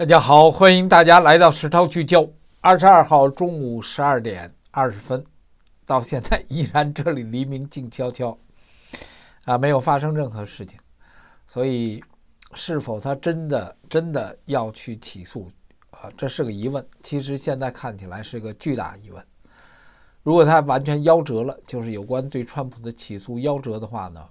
大家好，欢迎大家来到石涛聚焦。二十二号中午十二点二十分，到现在依然这里黎明静悄悄，啊，没有发生任何事情。所以，是否他真的真的要去起诉，啊，这是个疑问。其实现在看起来是个巨大疑问。如果他完全夭折了，就是有关对川普的起诉夭折的话呢，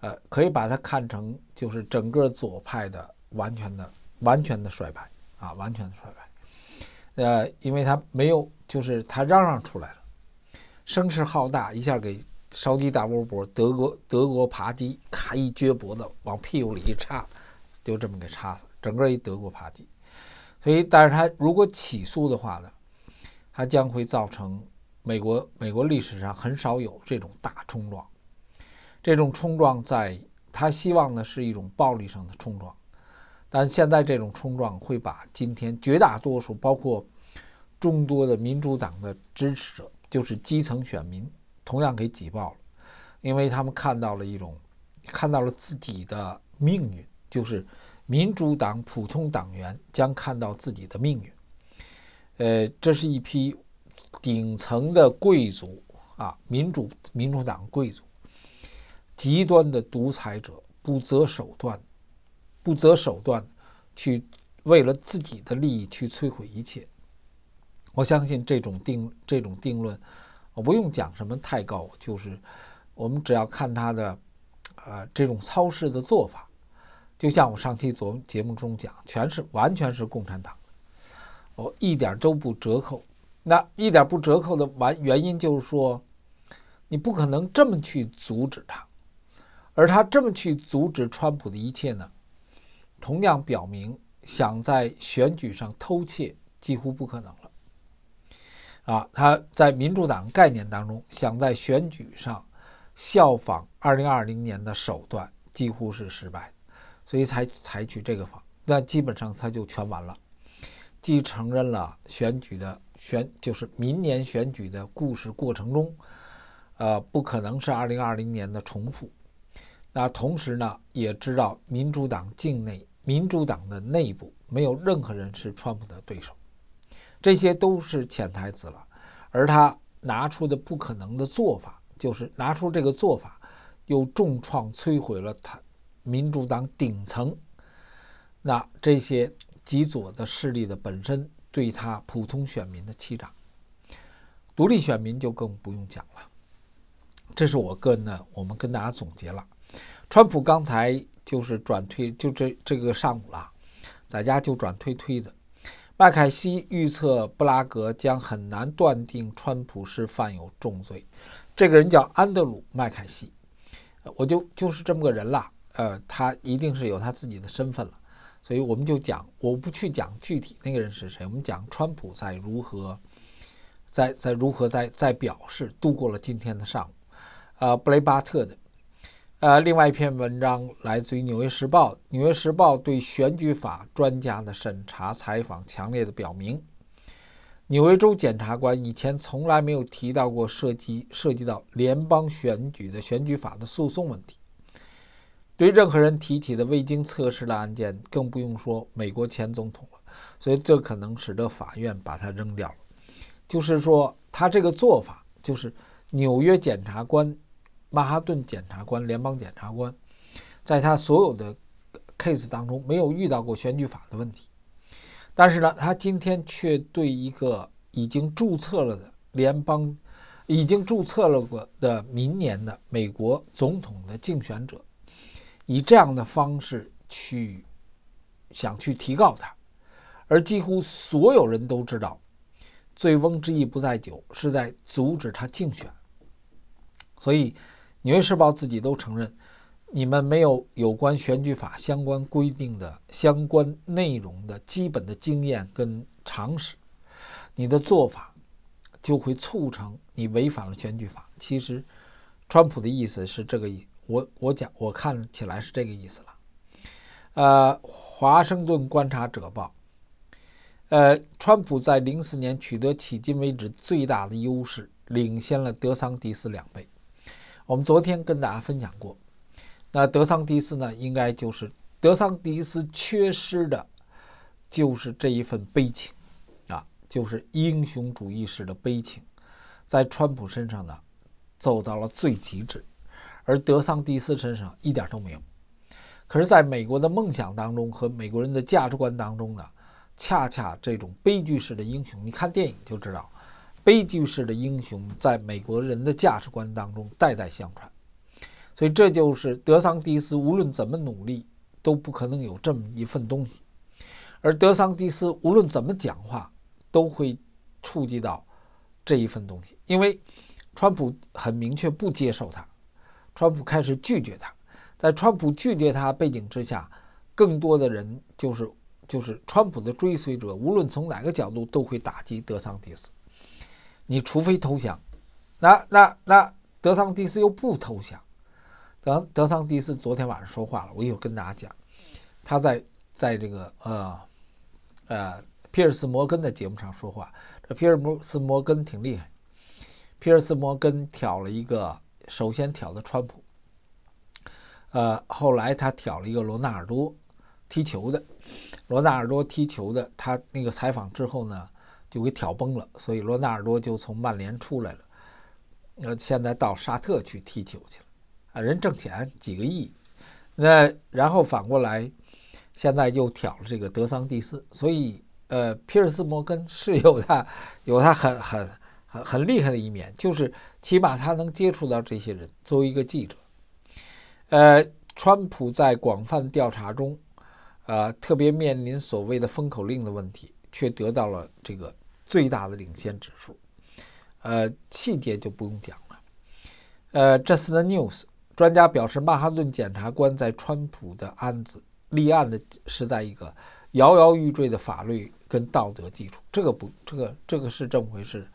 呃，可以把它看成就是整个左派的完全的。完全的衰败啊，完全的衰败。呃，因为他没有，就是他嚷嚷出来了，声势浩大，一下给烧鸡大窝脖，德国德国扒鸡，咔一撅脖子往屁股里一插，就这么给插死，整个一德国扒鸡。所以，但是他如果起诉的话呢，他将会造成美国美国历史上很少有这种大冲撞，这种冲撞在，他希望呢是一种暴力上的冲撞。但现在这种冲撞会把今天绝大多数，包括众多的民主党的支持者，就是基层选民，同样给挤爆了，因为他们看到了一种，看到了自己的命运，就是民主党普通党员将看到自己的命运。呃，这是一批顶层的贵族啊，民主民主党贵族，极端的独裁者，不择手段。不择手段，去为了自己的利益去摧毁一切。我相信这种定这种定论，我不用讲什么太高，就是我们只要看他的，呃，这种操势的做法。就像我上期昨节目中讲，全是完全是共产党，我一点都不折扣。那一点不折扣的完原因就是说，你不可能这么去阻止他，而他这么去阻止川普的一切呢？同样表明，想在选举上偷窃几乎不可能了。啊，他在民主党概念当中，想在选举上效仿二零二零年的手段，几乎是失败，所以才采取这个法，那基本上他就全完了，既承认了选举的选就是明年选举的故事过程中，呃，不可能是二零二零年的重复。那同时呢，也知道民主党境内。民主党的内部没有任何人是川普的对手，这些都是潜台词了。而他拿出的不可能的做法，就是拿出这个做法，又重创摧毁了他民主党顶层那这些极左的势力的本身对他普通选民的欺诈，独立选民就更不用讲了。这是我个人的，我们跟大家总结了，川普刚才。就是转推就这这个上午了，在家就转推推的。麦凯西预测布拉格将很难断定川普是犯有重罪。这个人叫安德鲁·麦凯西，我就就是这么个人啦。呃，他一定是有他自己的身份了，所以我们就讲，我不去讲具体那个人是谁，我们讲川普在如何在在如何在在表示度过了今天的上午。呃，布雷巴特的。呃，另外一篇文章来自于《纽约时报》。《纽约时报》对选举法专家的审查采访，强烈的表明，纽维州检察官以前从来没有提到过涉及涉及到联邦选举的选举法的诉讼问题。对任何人提起的未经测试的案件，更不用说美国前总统了。所以这可能使得法院把它扔掉了。就是说，他这个做法就是纽约检察官。曼哈顿检察官、联邦检察官，在他所有的 case 当中没有遇到过选举法的问题，但是呢，他今天却对一个已经注册了的联邦、已经注册了过的明年的美国总统的竞选者，以这样的方式去想去提告他，而几乎所有人都知道“醉翁之意不在酒”是在阻止他竞选，所以。纽约时报自己都承认，你们没有有关选举法相关规定的相关内容的基本的经验跟常识，你的做法就会促成你违反了选举法。其实，川普的意思是这个意，我我讲，我看起来是这个意思了。呃，华盛顿观察者报，呃，川普在零四年取得迄今为止最大的优势，领先了德桑迪斯两倍。我们昨天跟大家分享过，那德桑迪斯呢，应该就是德桑迪斯缺失的，就是这一份悲情，啊，就是英雄主义式的悲情，在川普身上呢，走到了最极致，而德桑迪斯身上一点都没有。可是，在美国的梦想当中和美国人的价值观当中呢，恰恰这种悲剧式的英雄，你看电影就知道。悲剧式的英雄在美国人的价值观当中代代相传，所以这就是德桑蒂斯无论怎么努力都不可能有这么一份东西，而德桑蒂斯无论怎么讲话都会触及到这一份东西，因为川普很明确不接受他，川普开始拒绝他，在川普拒绝他背景之下，更多的人就是就是川普的追随者，无论从哪个角度都会打击德桑蒂斯。你除非投降，那那那德桑蒂斯又不投降，德德桑蒂斯昨天晚上说话了，我一会儿跟大家讲，他在在这个呃呃皮尔斯摩根的节目上说话，这皮尔斯摩根挺厉害，皮尔斯摩根挑了一个，首先挑的川普，呃，后来他挑了一个罗纳尔多踢球的，罗纳尔多踢球的他那个采访之后呢。就给挑崩了，所以罗纳尔多就从曼联出来了，呃，现在到沙特去踢球去了，啊，人挣钱几个亿，那然后反过来，现在又挑了这个德桑蒂斯，所以呃，皮尔斯摩根是有他有他很很很很厉害的一面，就是起码他能接触到这些人，作为一个记者，呃，川普在广泛调查中，呃，特别面临所谓的封口令的问题，却得到了这个。最大的领先指数，呃，细节就不用讲了。呃，这次的 news 专家表示，曼哈顿检察官在川普的案子立案的是在一个摇摇欲坠的法律跟道德基础。这个不，这个这个是这么回事，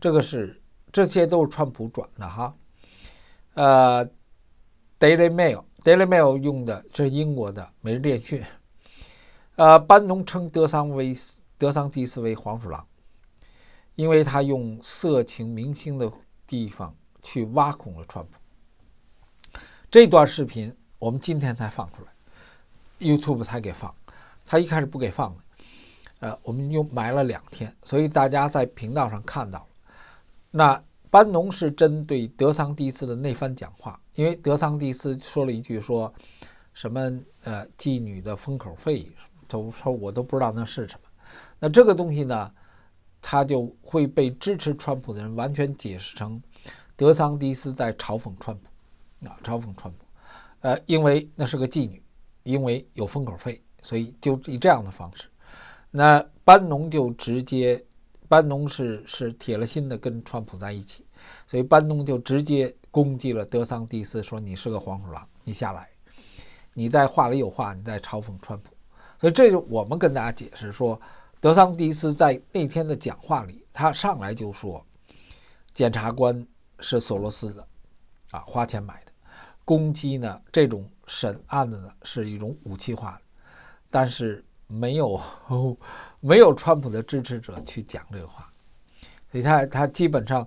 这个是，这些都是川普转的哈。呃，Daily Mail，Daily Mail 用的这是英国的《每日电讯》。呃，班农称德桑维德桑蒂斯为黄鼠狼。因为他用色情明星的地方去挖孔了川普，这段视频我们今天才放出来，YouTube 才给放，他一开始不给放的，呃，我们又埋了两天，所以大家在频道上看到了。那班农是针对德桑蒂斯的那番讲话，因为德桑蒂斯说了一句说什么呃妓女的封口费，都说我都不知道那是什么，那这个东西呢？他就会被支持川普的人完全解释成德桑迪斯在嘲讽川普，啊，嘲讽川普，呃，因为那是个妓女，因为有封口费，所以就以这样的方式。那班农就直接，班农是是铁了心的跟川普在一起，所以班农就直接攻击了德桑迪斯，说你是个黄鼠狼，你下来，你在话里有话，你在嘲讽川普。所以这就我们跟大家解释说。德桑蒂斯在那天的讲话里，他上来就说：“检察官是索罗斯的，啊，花钱买的。攻击呢，这种审案子呢是一种武器化的。但是没有没有川普的支持者去讲这个话，所以他他基本上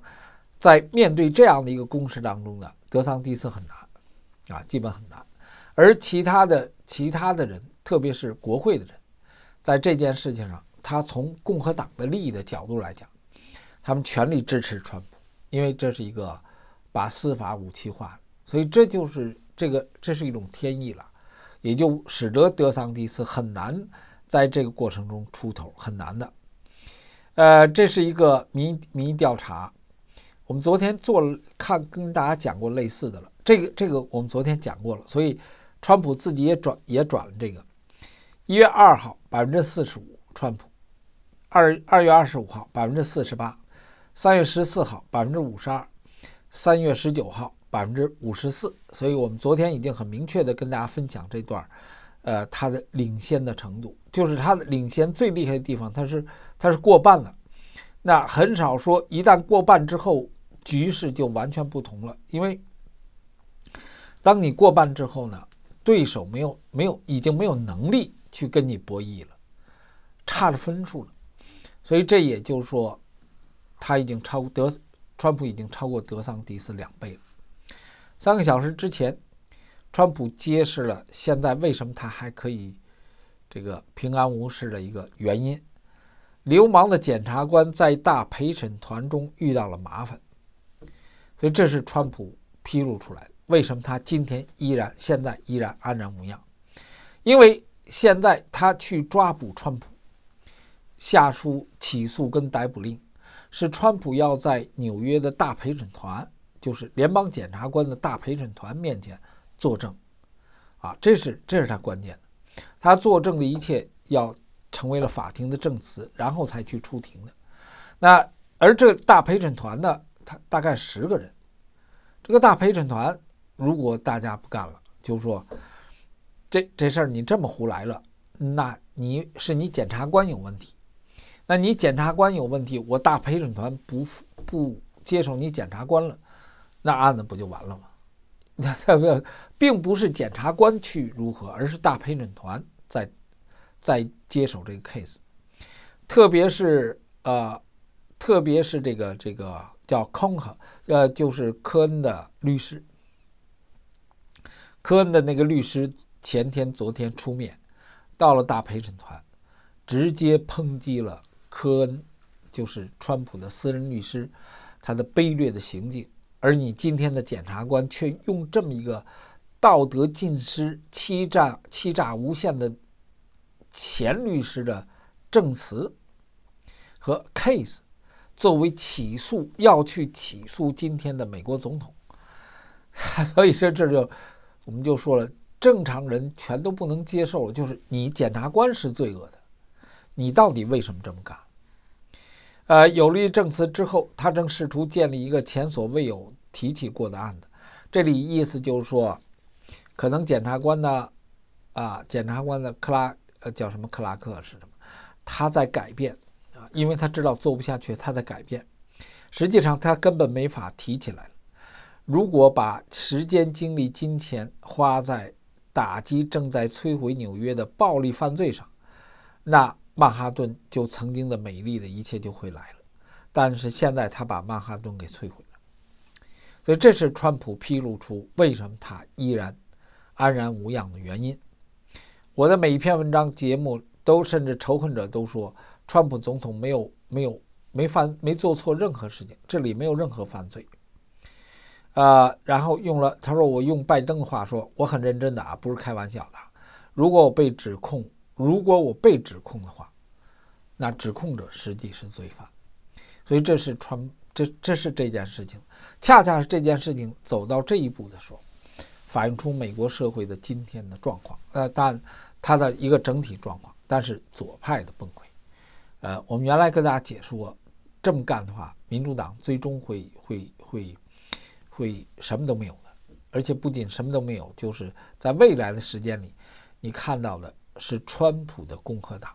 在面对这样的一个攻势当中呢，德桑蒂斯很难，啊，基本很难。而其他的其他的人，特别是国会的人，在这件事情上。”他从共和党的利益的角度来讲，他们全力支持川普，因为这是一个把司法武器化，所以这就是这个这是一种天意了，也就使得德桑蒂斯很难在这个过程中出头，很难的。呃，这是一个民民意调查，我们昨天做了看，跟大家讲过类似的了，这个这个我们昨天讲过了，所以川普自己也转也转了这个一月二号百分之四十五川普。二二月二十五号百分之四十八，三月十四号百分之五十二，三月十九号百分之五十四。所以我们昨天已经很明确的跟大家分享这段儿，呃，它的领先的程度，就是它的领先最厉害的地方，它是它是过半了。那很少说，一旦过半之后，局势就完全不同了。因为当你过半之后呢，对手没有没有已经没有能力去跟你博弈了，差着分数了。所以这也就是说，他已经超德，川普已经超过德桑迪斯两倍了。三个小时之前，川普揭示了现在为什么他还可以这个平安无事的一个原因：流氓的检察官在大陪审团中遇到了麻烦。所以这是川普披露出来的，为什么他今天依然现在依然安然无恙？因为现在他去抓捕川普。下书起诉跟逮捕令，是川普要在纽约的大陪审团，就是联邦检察官的大陪审团面前作证，啊，这是这是他关键的，他作证的一切要成为了法庭的证词，然后才去出庭的。那而这大陪审团呢，他大概十个人，这个大陪审团如果大家不干了，就说这这事儿你这么胡来了，那你是你检察官有问题。那你检察官有问题，我大陪审团不不接受你检察官了，那案子不就完了吗？那个并不是检察官去如何，而是大陪审团在在接手这个 case，特别是呃，特别是这个这个叫康克，呃，就是科恩的律师，科恩的那个律师前天昨天出面到了大陪审团，直接抨击了。科恩就是川普的私人律师，他的卑劣的行径，而你今天的检察官却用这么一个道德尽失、欺诈、欺诈无限的前律师的证词和 case 作为起诉要去起诉今天的美国总统，所以说这就我们就说了，正常人全都不能接受了，就是你检察官是罪恶的。你到底为什么这么干？呃，有于证词之后，他正试图建立一个前所未有提起过的案子。这里意思就是说，可能检察官呢，啊，检察官的克拉呃叫什么克拉克是什么？他在改变啊，因为他知道做不下去，他在改变。实际上，他根本没法提起来如果把时间、精力、金钱花在打击正在摧毁纽约的暴力犯罪上，那。曼哈顿就曾经的美丽的一切就会来了，但是现在他把曼哈顿给摧毁了，所以这是川普披露出为什么他依然安然无恙的原因。我的每一篇文章、节目都甚至仇恨者都说，川普总统没有没有没犯没做错任何事情，这里没有任何犯罪。啊，然后用了他说我用拜登的话说，我很认真的啊，不是开玩笑的。如果我被指控。如果我被指控的话，那指控者实际是罪犯，所以这是传这这是这件事情，恰恰是这件事情走到这一步的时候，反映出美国社会的今天的状况。呃，但它的一个整体状况，但是左派的崩溃。呃，我们原来跟大家解释过，这么干的话，民主党最终会会会会什么都没有的，而且不仅什么都没有，就是在未来的时间里，你看到的是川普的共和党，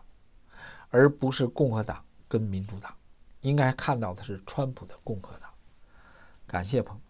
而不是共和党跟民主党。应该看到的是川普的共和党。感谢朋。友。